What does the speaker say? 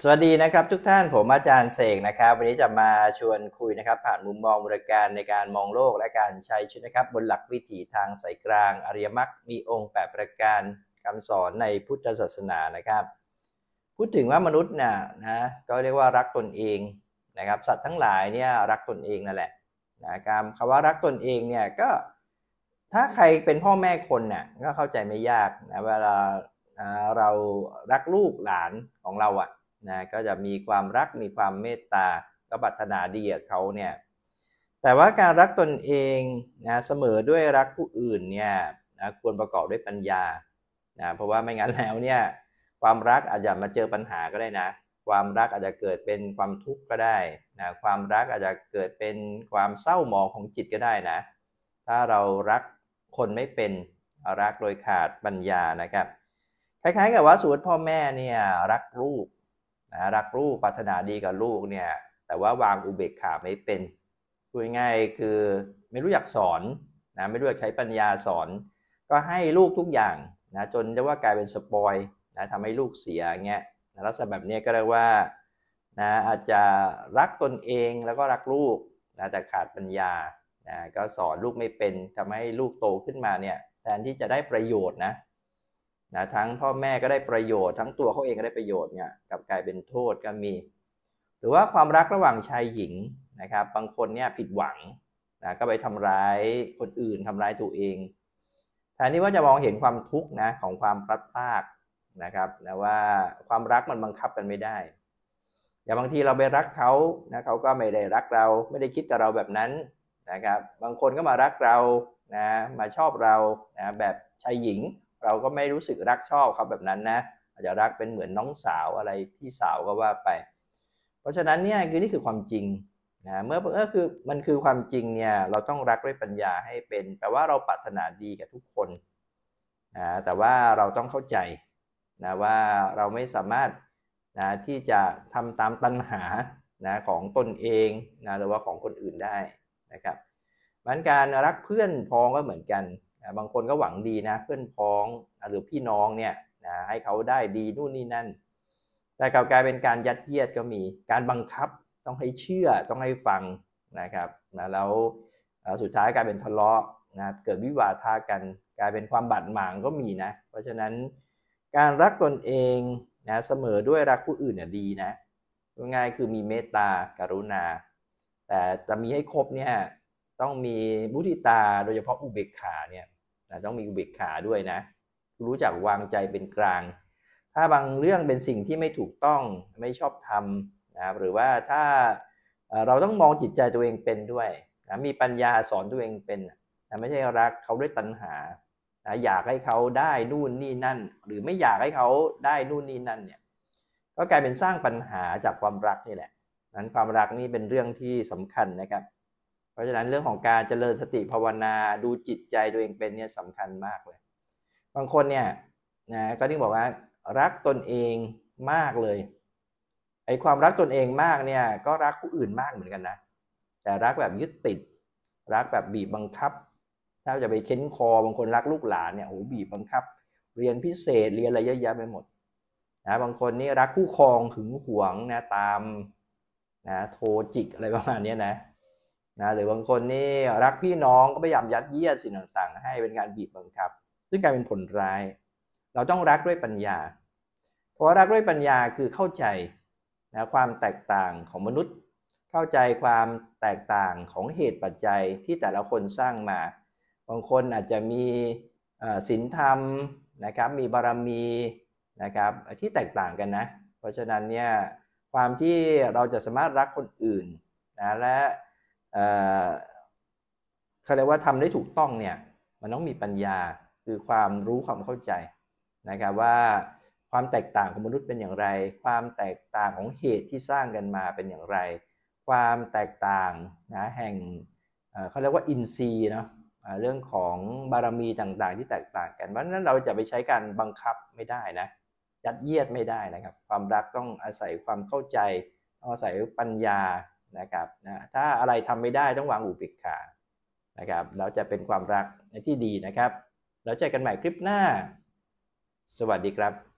สวัสดีนะครับทุกท่านผมอาจารย์ เสกนะครับ วันนี้จะมาชวนคุยนะครับ ผ่านมุมมองบริการในการมองโลกและการใช้ชีวิตนะครับ บนหลักวิถีทางสายกลาง อริยมรรคมีองค์แปดประการคำสอนในพุทธศาสนานะครับพูดถึงว่ามนุษย์เนี่ยนะก็เรียกว่ารักตนเองนะครับสัตว์ทั้งหลายเนี่ยรักตนเองนั่นแหละนะครับคำว่ารักตนเองเนี่ยก็ ถ้าใครเป็นพ่อแม่คนเนี่ยก็เข้าใจไม่ยากนะเวลาเรารักลูกหลานของเราอะ่ะนะก็จะมีความรักมีความเมตตาก็ปรารถนาดีกับเขาเนี่ย แต่ว่าการรักตนเองนะเสมอด้วยรักผู้อื่นเนี่ยนะควรประกอบด้วยปัญญานะเพราะว่าไม่งั้นแล้วเนี่ยความรักอาจจะมาเจอปัญหาก็ได้นะ ความรักอาจจะเกิดเป็นความทุกข์ก็ได้นะความรักอาจจะเกิดเป็นความเศร้าหมองของจิตก็ได้นะ ถ้าเรารักคนไม่เป็นรักโดยขาดปัญญานะครับ คล้ายๆ กับว่าสมมติพ่อแม่เนี่ยรักลูกนะรักลูกปรารถนาดีกับลูกเนี่ยแต่ว่าวางอุเบกขาไม่เป็นพูดง่ายคือไม่รู้อยากสอนนะไม่รู้อยากใช้ปัญญาสอน ก็ให้ลูกทุกอย่างนะจนเรียกว่ากลายเป็นสปอยนะทำให้ลูกเสียเงี้ยนะลักษณะแบบนี้ก็เรียกว่านะอาจจะรักตนเองแล้วก็รักลูกนะแต่ขาดปัญญานะก็สอนลูกไม่เป็น ทำให้ลูกโตขึ้นมาเนี่ยแทนที่จะได้ประโยชน์นะนะทั้งพ่อแม่ก็ได้ประโยชน์ทั้งตัวเขาเองก็ได้ประโยชน์เนี่ยกับกลายเป็นโทษก็มี หรือว่าความรักระหว่างชายหญิงนะครับบางคนเนี่ยผิดหวังนะก็ไปทำร้ายคนอื่นทำร้ายตัวเองแทนที่ว่าจะมองเห็นความทุกข์นะของความพลัดพรากนะครับนะว่าความรักมันบังคับกันไม่ได้อย่าบางทีเราไปรักเขานะเขาก็ไม่ได้รักเราไม่ได้คิดกับเราแบบนั้นนะครับบางคนก็มารักเรานะมาชอบเรานะแบบชายหญิงเราก็ไม่รู้สึกรักชอบเขาแบบนั้นนะอาจจะรักเป็นเหมือนน้องสาวอะไรพี่สาวก็ว่าไป เพราะฉะนั้นเนี่ยคือนี่คือความจริงนะเมื่อเ็อคือมันคือความจริงเนี่ยเราต้องรักด้วยปัญญาให้เป็นแปลว่าเราปรารถนาดีกับทุกคนนะแต่ว่าเราต้องเข้าใจนะว่าเราไม่สามารถนะที่จะทำตามตัณหานะของตนเองนะหรือว่าของคนอื่นได้นะครับมันการรักเพื่อนพ้องก็เหมือนกันะบางคนก็หวังดีนะเพื่อนพ้องหรือพี่น้องเนี่ยนะให้เขาได้ดีนู่นนี่นั่น แต่กลายเป็นการยัดเยียดก็มีการบังคับต้องให้เชื่อต้องให้ฟังนะครับนะแล้วสุดท้ายกลายเป็นทะเลาะนะเกิดวิวาทากันกลายเป็นความบาดหมางก็มีนะเพราะฉะนั้นการรักตนเองนะเสมอด้วยรักผู้อื่นเนี่ยดีนะง่ายคือมีเมตตากรุณา แต่จะมีให้ครบเนี่ยต้องมีบุติตา โดยเฉพาะอุเบกขาเนี่ยนะต้องมีอุเบกขาด้วยนะ รู้จักวางใจเป็นกลาง ถ้าบางเรื่องเป็นสิ่งที่ไม่ถูกต้องไม่ชอบทำนะหรือว่าถ้าเราต้องมองจิตใจตัวเองเป็นด้วยนะมีปัญญาสอนตัวเองเป็นนะไม่ใช่รักเขาด้วยตัณหานะอยากให้เขาได้นู่นนี่นั่น หรือไม่อยากให้เขาได้นู่นนี่นั่นเนี่ยก็กลายเป็นสร้างปัญหาจากความรักนี่แหละนั้นความรักนี่เป็นเรื่องที่สำคัญนะครับเพราะฉะนั้นเรื่องของการเจริญสติภาวนาดูจิตใจตัวเองเป็นเนี่ยสำคัญมากเลย บางคนเนี่ยนะก็ที่บอกว่ารักตนเองมากเลยไอ้ความรักตนเองมากเนี่ยก็รักผู้อื่นมากเหมือนกันนะแต่รักแบบยึดติด รักแบบบีบบังคับ ถ้าจะไปเค้นคอบางคนรักลูกหลานเนี่ยโอ้บีบบังคับ เรียนพิเศษเรียนอะไรเยอะแยะไปหมดนะบางคนนี่รักคู่ครองหึงหวงนะตามนะโทจิกอะไรประมาณนี้นะนะหรือบางคนนี่รักพี่น้องก็พยายามยัดเยียดสิ่งต่างๆ ให้เป็นการบีบบังคับ ซึ่งกลายเป็นผลร้าย เราต้องรักด้วยปัญญา เพราะรักด้วยปัญญาคือเข้าใจนะความแตกต่างของมนุษย์ เข้าใจความแตกต่างของเหตุปัจจัยที่แต่ละคนสร้างมา บางคนอาจจะมีศีลธรรมนะครับ มีบารมีนะครับที่แตกต่างกันนะ เพราะฉะนั้นเนี่ยความที่เราจะสามารถรักคนอื่นนะและเขาเรียกว่าทำได้ถูกต้องเนี่ยมันต้องมีปัญญาคือความรู้ความเข้าใจนะครับว่าความแตกต่างของมนุษย์เป็นอย่างไร ความแตกต่างของเหตุที่สร้างกันมาเป็นอย่างไร ความแตกต่างนะแห่งเขาเรียกว่าอินทรีย์นะเรื่องของบารมีต่างๆ ที่แตกต่างกันเพราะนั้นเราจะไปใช้การบังคับไม่ได้นะยัดเยียดไม่ได้นะครับ ความรักต้องอาศัยความเข้าใจ อาศัยปัญญานะครับนะถ้าอะไรทำไม่ได้ต้องวางอุปบกขานะครับ แล้วจะเป็นความรักในที่ดีนะครับ แล้วเจอกันใหม่คลิปหน้า สวัสดีครับ